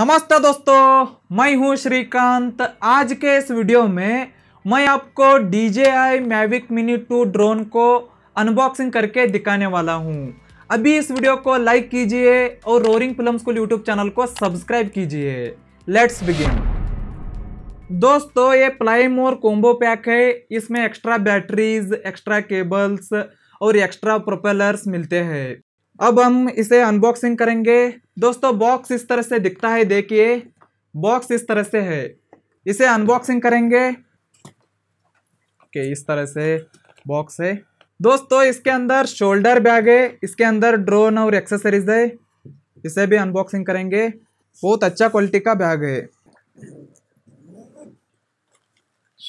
नमस्ते दोस्तों मैं हूं श्रीकांत आज के इस वीडियो में मैं आपको D J I Mavic mini two drone को अनबॉक्सिंग करके दिखाने वाला हूं अभी इस वीडियो को लाइक कीजिए और roaring film school YouTube channel को सब्सक्राइब कीजिए लेट्स बिगिन दोस्तों ये प्लाईमोर कोम्बो पैक है इसमें एक्स्ट्रा बैटरीज एक्स्ट्रा केबल्स और एक्स्ट्रा प्रोपेलर्स मिलते हैं अब हम इसे अनबॉक्सिंग करेंगे दोस्तों बॉक्स इस तरह से दिखता है देखिए बॉक्स इस तरह से है इसे अनबॉक्सिंग करेंगे के इस तरह से बॉक्स है दोस्तों इसके अंदर शोल्डर बैग है इसके अंदर ड्रोन और एक्सेसरीज है इसे भी अनबॉक्सिंग करेंगे बहुत अच्छा क्वालिटी का बैग है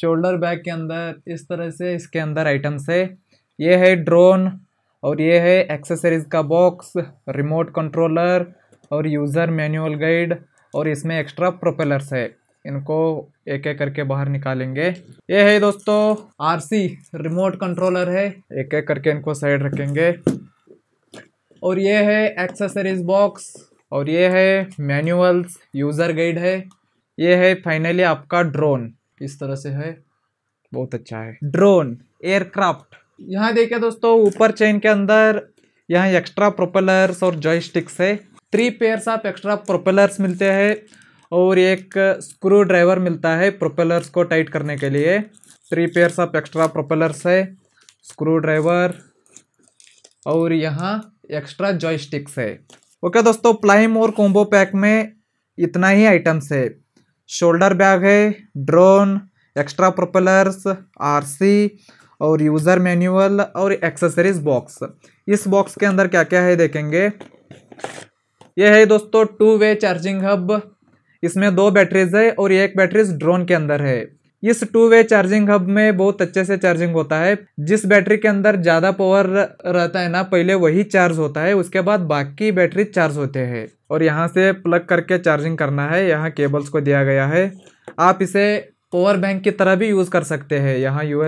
शोल्डर बैग के अंदर इस तरह से इसके अंदर आइटम्स है ये है ड्रोन और ये है एक्सेसरीज का बॉक्स रिमोट कंट्रोलर और यूज़र मैनुअल गाइड और इसमें एक्स्ट्रा प्रोपेलर्स है इनको एक एक करके बाहर निकालेंगे ये है दोस्तों आरसी रिमोट कंट्रोलर है एक एक करके इनको साइड रखेंगे और ये है एक्सेसरीज बॉक्स और ये है मैनुअल्स यूज़र गाइड है ये है फाइनली आपका ड्रोन इस तरह से है बहुत अच्छा है ड्रोन एयरक्राफ्ट यहाँ देखिए दोस्तों ऊपर चेन के अंदर यहाँ एक्स्ट्रा प्रोपेलर्स और जॉय स्टिक्स है थ्री पेयर्स आप एक्स्ट्रा प्रोपेलर्स मिलते हैं और एक स्क्रू ड्राइवर मिलता है प्रोपेलर्स को टाइट करने के लिए three pairs of extra propellers है स्क्रू ड्राइवर और यहाँ एक्स्ट्रा जॉयस्टिक्स है ओके दोस्तों प्लाइम और कोम्बो पैक में इतना ही आइटम्स है शोल्डर बैग है ड्रोन एक्स्ट्रा प्रोपेलर्स आरसी और यूज़र मैनुअल और एक्सेसरीज बॉक्स इस बॉक्स के अंदर क्या क्या है देखेंगे ये है दोस्तों टू वे चार्जिंग हब इसमें दो बैटरीज है और एक बैटरीज ड्रोन के अंदर है इस टू वे चार्जिंग हब में बहुत अच्छे से चार्जिंग होता है जिस बैटरी के अंदर ज़्यादा पावर रहता है ना पहले वही चार्ज होता है उसके बाद बाकी बैटरी चार्ज होते हैं और यहाँ से प्लग करके चार्जिंग करना है यहाँ केबल्स को दिया गया है आप इसे पावर बैंक की तरह भी यूज़ कर सकते हैं यहाँ यू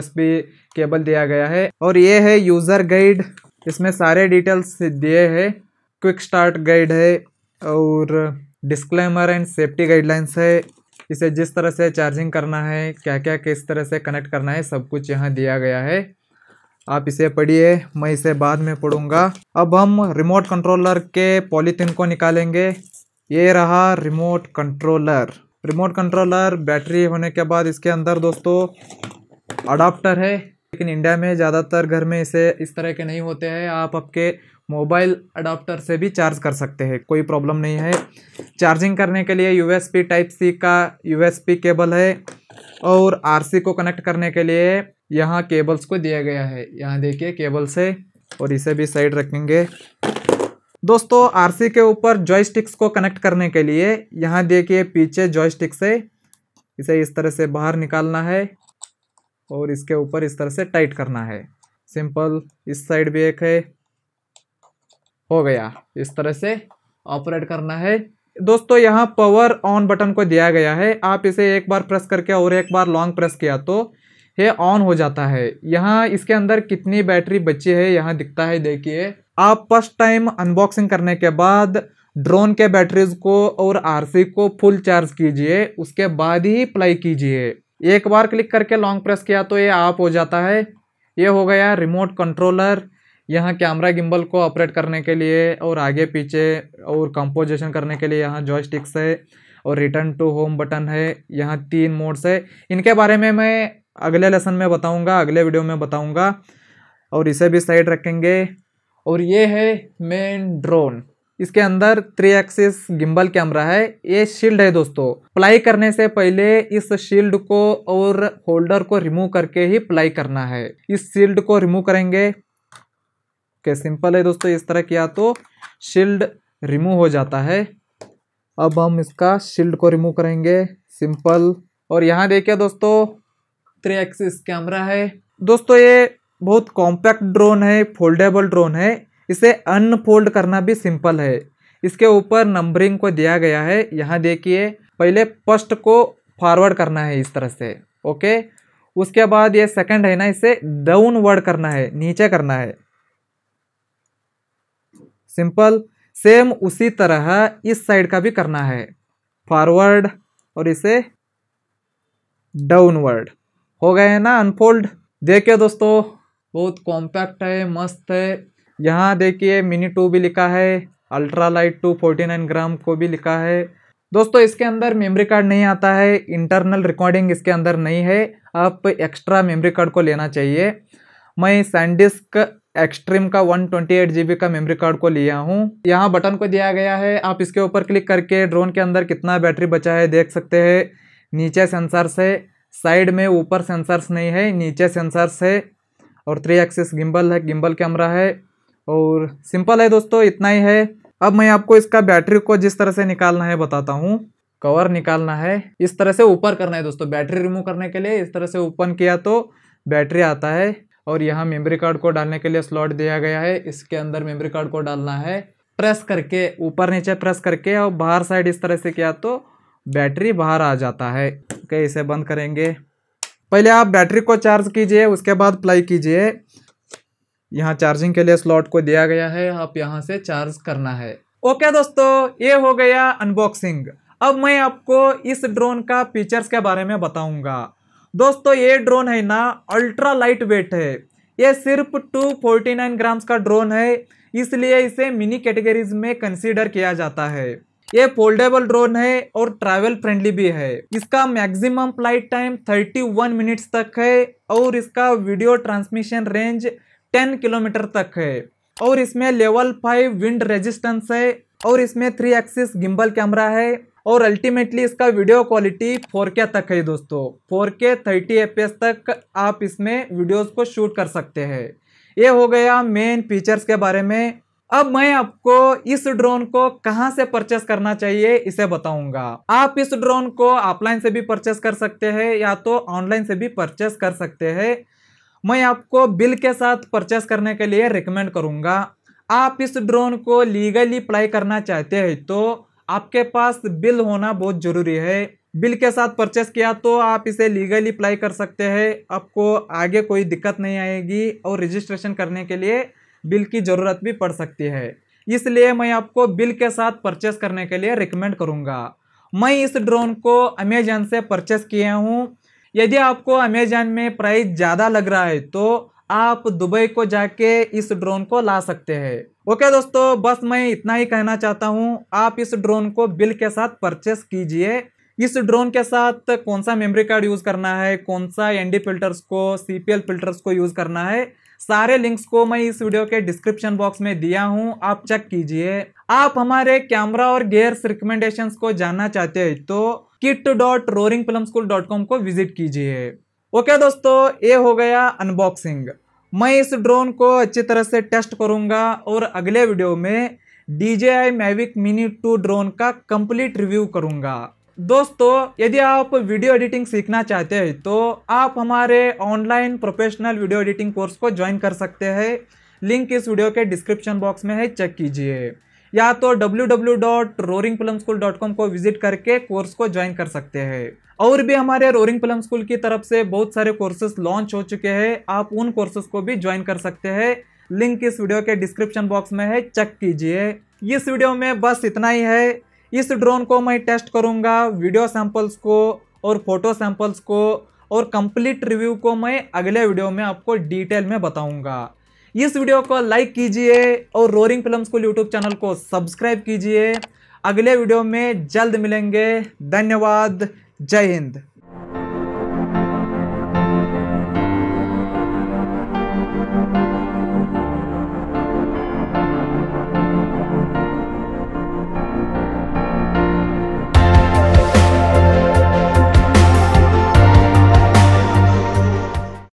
केबल दिया गया है और ये है यूज़र गाइड इसमें सारे डिटेल्स दिए हैं क्विक स्टार्ट गाइड है और डिस्क्लेमर एंड सेफ्टी गाइडलाइंस है इसे जिस तरह से चार्जिंग करना है क्या क्या किस तरह से कनेक्ट करना है सब कुछ यहाँ दिया गया है आप इसे पढ़िए मैं इसे बाद में पढ़ूंगा अब हम रिमोट कंट्रोलर के पॉलीथिन को निकालेंगे ये रहा remote controller remote controller battery होने के बाद इसके अंदर दोस्तों अडाप्टर है लेकिन इंडिया में ज़्यादातर घर में इसे इस तरह के नहीं होते हैं आप आपके मोबाइल अडाप्टर से भी चार्ज कर सकते हैं कोई प्रॉब्लम नहीं है चार्जिंग करने के लिए यू टाइप सी का यू केबल है और आर को कनेक्ट करने के लिए यहाँ केबल्स को दिया गया है यहाँ देखिए केबल्स है और इसे भी साइड रखेंगे दोस्तों आरसी के ऊपर जॉयस्टिक्स को कनेक्ट करने के लिए यहाँ देखिए पीछे जॉयस्टिक से इसे इस तरह से बाहर निकालना है और इसके ऊपर इस तरह से टाइट करना है सिंपल इस साइड भी एक है हो गया इस तरह से ऑपरेट करना है दोस्तों यहाँ पावर ऑन बटन को दिया गया है आप इसे एक बार प्रेस करके और एक बार लॉन्ग प्रेस किया तो ये ऑन हो जाता है यहाँ इसके अंदर कितनी बैटरी बची है यहाँ दिखता है देखिए आप फर्स्ट टाइम अनबॉक्सिंग करने के बाद ड्रोन के बैटरीज को और आरसी को फुल चार्ज कीजिए उसके बाद ही अप्लाई कीजिए एक बार क्लिक करके लॉन्ग प्रेस किया तो ये आप हो जाता है ये हो गया रिमोट कंट्रोलर यहाँ कैमरा गिम्बल को ऑपरेट करने के लिए और आगे पीछे और कंपोजिशन करने के लिए यहाँ जॉयस्टिक्स है और रिटर्न टू होम बटन है यहाँ तीन मोड्स है इनके बारे में मैं अगले लेसन में बताऊँगा अगले वीडियो में बताऊँगा और इसे भी साइड रखेंगे और ये है मेन ड्रोन इसके अंदर थ्री एक्सिस गिम्बल कैमरा है ये शील्ड है दोस्तों प्लाई करने से पहले इस शील्ड को और होल्डर को रिमूव करके ही प्लाई करना है इस शील्ड को रिमूव करेंगे के सिंपल है दोस्तों इस तरह किया तो शील्ड रिमूव हो जाता है अब हम इसका शील्ड को रिमूव करेंगे सिंपल और यहाँ देखिए दोस्तों थ्री एक्सिस कैमरा है दोस्तों ये बहुत कॉम्पैक्ट ड्रोन है फोल्डेबल ड्रोन है इसे अनफोल्ड करना भी सिंपल है इसके ऊपर नंबरिंग को दिया गया है यहाँ देखिए पहले फर्स्ट को फॉरवर्ड करना है इस तरह से ओके उसके बाद ये सेकंड है ना इसे डाउनवर्ड करना है नीचे करना है सिंपल सेम उसी तरह इस साइड का भी करना है फॉरवर्ड और इसे डाउनवर्ड हो गए ना अनफोल्ड देखिए दोस्तों बहुत कॉम्पैक्ट है मस्त है यहाँ देखिए मिनी टू भी लिखा है ultra light two forty nine gram को भी लिखा है दोस्तों इसके अंदर मेमोरी कार्ड नहीं आता है इंटरनल रिकॉर्डिंग इसके अंदर नहीं है आप एक्स्ट्रा मेमोरी कार्ड को लेना चाहिए मैं सैंडिस्क एक्सट्रीम का one twenty eight G B का मेमोरी कार्ड को लिया हूँ यहाँ बटन को दिया गया है आप इसके ऊपर क्लिक करके ड्रोन के अंदर कितना बैटरी बचा है देख सकते हैं नीचे सेंसर्स है साइड में ऊपर सेंसर्स नहीं है नीचे सेंसर्स है और थ्री एक्सिस गिम्बल है गिम्बल कैमरा है और सिंपल है दोस्तों इतना ही है अब मैं आपको इसका बैटरी को जिस तरह से निकालना है बताता हूँ कवर निकालना है इस तरह से ऊपर करना है दोस्तों बैटरी रिमूव करने के लिए इस तरह से ओपन किया तो बैटरी आता है और यहाँ मेमोरी कार्ड को डालने के लिए स्लॉट दिया गया है इसके अंदर मेमोरी कार्ड को डालना है प्रेस करके ऊपर नीचे प्रेस करके और बाहर साइड इस तरह से किया तो बैटरी बाहर आ जाता है ओके इसे बंद करेंगे पहले आप बैटरी को चार्ज कीजिए उसके बाद प्लाई कीजिए यहाँ चार्जिंग के लिए स्लॉट को दिया गया है आप यहाँ से चार्ज करना है ओके दोस्तों ये हो गया अनबॉक्सिंग अब मैं आपको इस ड्रोन का फीचर्स के बारे में बताऊंगा दोस्तों ये ड्रोन है ना अल्ट्रा लाइट वेट है ये सिर्फ 249 ग्राम्स का ड्रोन है इसलिए इसे मिनी कैटेगरीज में कंसीडर किया जाता है ये फोल्डेबल ड्रोन है और ट्रैवल फ्रेंडली भी है इसका मैक्सिमम फ्लाइट टाइम 31 मिनट्स तक है और इसका वीडियो ट्रांसमिशन रेंज 10 किलोमीटर तक है और इसमें लेवल फाइव विंड रेजिस्टेंस है और इसमें थ्री एक्सिस गिम्बल कैमरा है और अल्टीमेटली इसका वीडियो क्वालिटी 4K तक है दोस्तों 4K 30 fps तक आप इसमें वीडियोस को शूट कर सकते हैं ये हो गया मेन फीचर्स के बारे में अब मैं आपको इस ड्रोन को कहाँ से परचेस करना चाहिए इसे बताऊंगा आप इस ड्रोन को ऑफलाइन से भी परचेस कर सकते हैं या तो ऑनलाइन से भी परचेस कर सकते हैं मैं आपको बिल के साथ परचेस करने के लिए रिकमेंड करूंगा आप इस ड्रोन को लीगली अप्लाई करना चाहते हैं तो आपके पास बिल होना बहुत ज़रूरी है बिल के साथ परचेस किया तो आप इसे लीगली अप्लाई कर सकते हैं आपको आगे कोई दिक्कत नहीं आएगी और रजिस्ट्रेशन करने के लिए बिल की ज़रूरत भी पड़ सकती है इसलिए मैं आपको बिल के साथ परचेस करने के लिए रिकमेंड करूँगा मैं इस ड्रोन को अमेजन से परचेस किया हूँ यदि आपको अमेजन में प्राइस ज़्यादा लग रहा है तो आप दुबई को जाके इस ड्रोन को ला सकते हैं ओके दोस्तों बस मैं इतना ही कहना चाहता हूँ आप इस ड्रोन को बिल के साथ परचेस कीजिए इस ड्रोन के साथ कौन सा मेमोरी कार्ड यूज़ करना है कौन सा एनडी फिल्टर्स को सीपीएल फिल्टर्स को यूज़ करना है सारे लिंक्स को मैं इस वीडियो के डिस्क्रिप्शन बॉक्स में दिया हूँ आप चेक कीजिए आप हमारे कैमरा और गेयर्स रिकमेंडेशन को जानना चाहते हैं तो kit dot roaring film school dot com को विजिट कीजिए ओके दोस्तों ये हो गया अनबॉक्सिंग मैं इस ड्रोन को अच्छी तरह से टेस्ट करूंगा और अगले वीडियो में D J I Mavic mini two drone का कंप्लीट रिव्यू करूंगा दोस्तों यदि आप वीडियो एडिटिंग सीखना चाहते हैं तो आप हमारे online professional video editing course को ज्वाइन कर सकते हैं लिंक इस वीडियो के डिस्क्रिप्शन बॉक्स में है चेक कीजिए या तो www.roaringplumschool.com को विजिट करके कोर्स को ज्वाइन कर सकते हैं और भी हमारे रोरिंग प्लम स्कूल की तरफ से बहुत सारे कोर्सेज लॉन्च हो चुके हैं आप उन कोर्सेज को भी ज्वाइन कर सकते हैं लिंक इस वीडियो के डिस्क्रिप्शन बॉक्स में है चेक कीजिए इस वीडियो में बस इतना ही है इस ड्रोन को मैं टेस्ट करूँगा वीडियो सैंपल्स को और फोटो सैंपल्स को और कंप्लीट रिव्यू को मैं अगले वीडियो में आपको डिटेल में बताऊंगा इस वीडियो को लाइक कीजिए और रोरिंग फिल्म को यूट्यूब चैनल को सब्सक्राइब कीजिए अगले वीडियो में जल्द मिलेंगे धन्यवाद जय हिंद